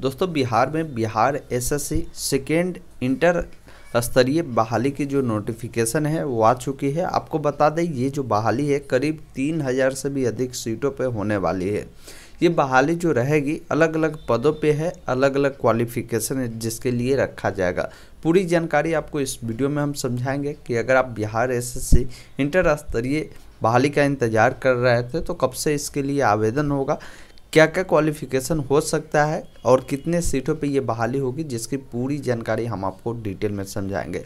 दोस्तों बिहार में Bihar SSC second inter स्तरीय बहाली की जो नोटिफिकेशन है वो आ चुकी है आपको बता दें ये जो बहाली है करीब तीन हज़ार से भी अधिक सीटों पे होने वाली है ये बहाली जो रहेगी अलग अलग पदों पे है अलग अलग क्वालिफिकेशन है जिसके लिए रखा जाएगा पूरी जानकारी आपको इस वीडियो में हम समझाएंगे कि अगर आप बिहार सी इंटर स्तरीय बहाली का इंतज़ार कर रहे थे तो कब से इसके लिए आवेदन होगा क्या क्या क्वालिफिकेशन हो सकता है और कितने सीटों पे ये बहाली होगी जिसकी पूरी जानकारी हम आपको डिटेल में समझाएंगे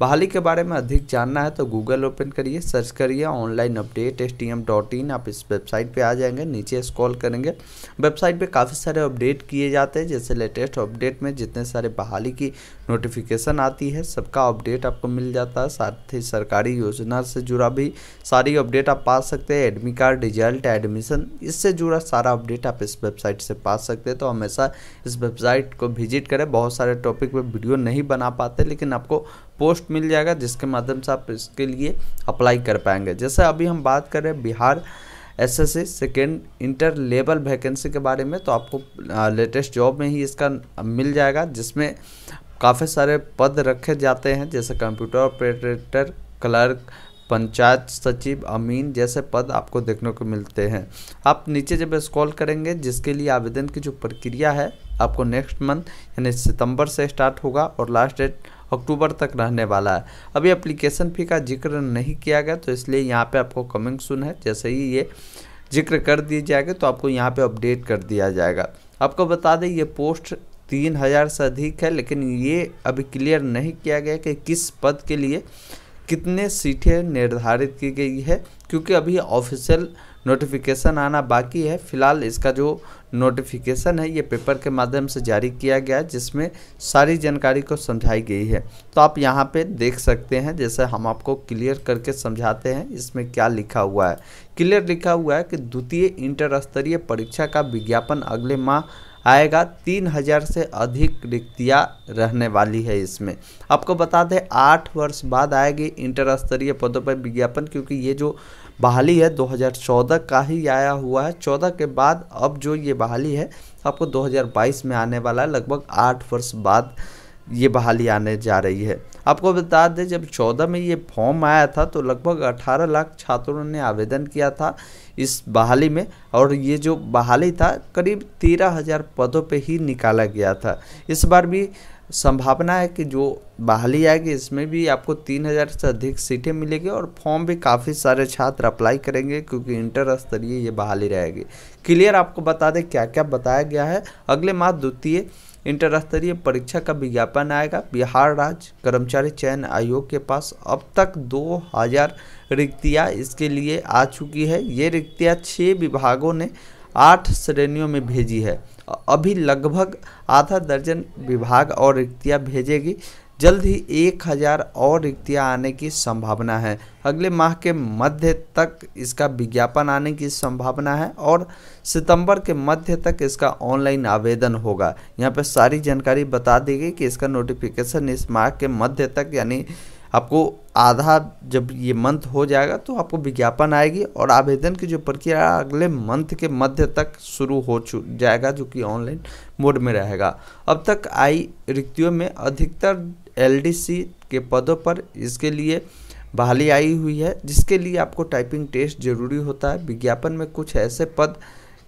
बहाली के बारे में अधिक जानना है तो गूगल ओपन करिए सर्च करिए online update S T M dot in आप इस वेबसाइट पे आ जाएंगे नीचे स्क्रॉल करेंगे वेबसाइट पे काफ़ी सारे अपडेट किए जाते हैं जैसे लेटेस्ट अपडेट में जितने सारे बहाली की नोटिफिकेशन आती है सबका अपडेट आपको मिल जाता है साथ ही सरकारी योजना से जुड़ा भी सारी अपडेट आप पा सकते हैं एडमिट कार्ड रिजल्ट एडमिशन इससे जुड़ा सारा अपडेट आप इस वेबसाइट से पा सकते हैं तो हमेशा इस वेबसाइट को विजिट करें बहुत सारे टॉपिक पर वीडियो नहीं बना पाते लेकिन आपको पोस्ट मिल जाएगा जिसके माध्यम से आप इसके लिए अप्लाई कर पाएंगे जैसे अभी हम बात करें Bihar S S C second inter level vacancy के बारे में तो आपको लेटेस्ट जॉब में ही इसका मिल जाएगा जिसमें काफ़ी सारे पद रखे जाते हैं जैसे कंप्यूटर ऑपरेटर क्लर्क पंचायत सचिव अमीन जैसे पद आपको देखने को मिलते हैं आप नीचे जब स्क्रॉल करेंगे जिसके लिए आवेदन की जो प्रक्रिया है आपको नेक्स्ट मंथ यानी सितंबर से स्टार्ट होगा और लास्ट डेट अक्टूबर तक रहने वाला है अभी एप्लीकेशन फ़ी का जिक्र नहीं किया गया तो इसलिए यहाँ पे आपको कमिंग सुन है जैसे ही ये जिक्र कर दिया जाएगा तो आपको यहाँ पे अपडेट कर दिया जाएगा आपको बता दें ये पोस्ट तीन हज़ार से अधिक है लेकिन ये अभी क्लियर नहीं किया गया कि किस पद के लिए कितने सीटें निर्धारित की गई है क्योंकि अभी ऑफिशियल नोटिफिकेशन आना बाकी है फिलहाल इसका जो नोटिफिकेशन है ये पेपर के माध्यम से जारी किया गया है जिसमें सारी जानकारी को समझाई गई है तो आप यहाँ पे देख सकते हैं जैसे हम आपको क्लियर करके समझाते हैं इसमें क्या लिखा हुआ है क्लियर लिखा हुआ है कि द्वितीय इंटर स्तरीय परीक्षा का विज्ञापन अगले माह आएगा तीन हज़ार से अधिक रिक्तियाँ रहने वाली है इसमें आपको बता दें आठ वर्ष बाद आएगी इंटर स्तरीय पदों पर विज्ञापन क्योंकि ये जो बहाली है 2014 का ही आया हुआ है 14 के बाद अब जो ये बहाली है आपको 2022 में आने वाला है लगभग आठ वर्ष बाद ये बहाली आने जा रही है आपको बता दें जब चौदह में ये फॉर्म आया था तो लगभग अठारह लाख छात्रों ने आवेदन किया था इस बहाली में और ये जो बहाली था करीब तेरह हज़ार पदों पे ही निकाला गया था इस बार भी संभावना है कि जो बहाली आएगी इसमें भी आपको तीन हज़ार से अधिक सीटें मिलेगी और फॉर्म भी काफ़ी सारे छात्र अप्लाई करेंगे क्योंकि इंटर स्तरीय ये बहाली रहेगी क्लियर आपको बता दें क्या क्या बताया गया है अगले माह द्वितीय इंटरस्तरीय परीक्षा का विज्ञापन आएगा बिहार राज्य कर्मचारी चयन आयोग के पास अब तक 2000 रिक्तियाँ इसके लिए आ चुकी है ये रिक्तियाँ छः विभागों ने आठ श्रेणियों में भेजी है अभी लगभग आधा दर्जन विभाग और रिक्तियाँ भेजेगी जल्द ही एक हज़ार और रिक्तियाँ आने की संभावना है अगले माह के मध्य तक इसका विज्ञापन आने की संभावना है और सितंबर के मध्य तक इसका ऑनलाइन आवेदन होगा यहाँ पर सारी जानकारी बता दी गई कि इसका नोटिफिकेशन इस माह के मध्य तक यानी आपको आधा जब ये मंथ हो जाएगा तो आपको विज्ञापन आएगी और आवेदन की जो प्रक्रिया अगले मंथ के मध्य तक शुरू हो चु जाएगा जो कि ऑनलाइन मोड में रहेगा अब तक आई रिक्तियों में अधिकतर एलडीसी के पदों पर इसके लिए बहाली आई हुई है जिसके लिए आपको टाइपिंग टेस्ट जरूरी होता है विज्ञापन में कुछ ऐसे पद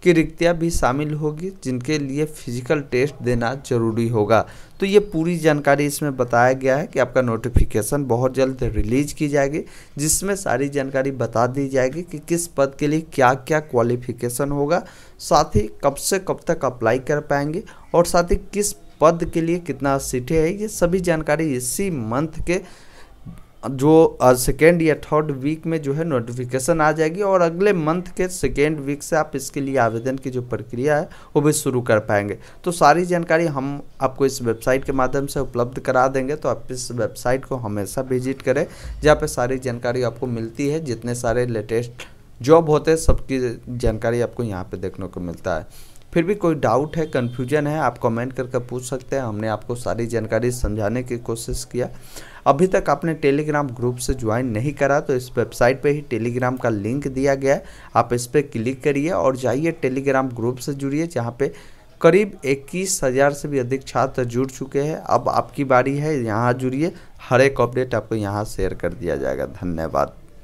की रिक्तियाँ भी शामिल होगी जिनके लिए फिजिकल टेस्ट देना जरूरी होगा तो ये पूरी जानकारी इसमें बताया गया है कि आपका नोटिफिकेशन बहुत जल्द रिलीज की जाएगी जिसमें सारी जानकारी बता दी जाएगी कि किस पद के लिए क्या क्या क्वालिफिकेशन होगा साथ ही कब से कब तक अप्लाई कर पाएंगे और साथ ही किस पद के लिए कितना सीटें है ये सभी जानकारी इसी मंथ के जो सेकेंड या थर्ड वीक में जो है नोटिफिकेशन आ जाएगी और अगले मंथ के सेकेंड वीक से आप इसके लिए आवेदन की जो प्रक्रिया है वो भी शुरू कर पाएंगे तो सारी जानकारी हम आपको इस वेबसाइट के माध्यम से उपलब्ध करा देंगे तो आप इस वेबसाइट को हमेशा विजिट करें जहाँ पर सारी जानकारी आपको मिलती है जितने सारे लेटेस्ट जॉब होते हैं सबकी जानकारी आपको यहाँ पर देखने को मिलता है फिर भी कोई डाउट है कन्फ्यूजन है आप कमेंट करके पूछ सकते हैं हमने आपको सारी जानकारी समझाने की कोशिश किया अभी तक आपने टेलीग्राम ग्रुप से ज्वाइन नहीं करा तो इस वेबसाइट पे ही टेलीग्राम का लिंक दिया गया है आप इस पर क्लिक करिए और जाइए टेलीग्राम ग्रुप से जुड़िए जहाँ पे करीब इक्कीस हज़ार से भी अधिक छात्र जुड़ चुके हैं अब आपकी बारी है यहाँ जुड़िए हर एक अपडेट आपको यहाँ शेयर कर दिया जाएगा धन्यवाद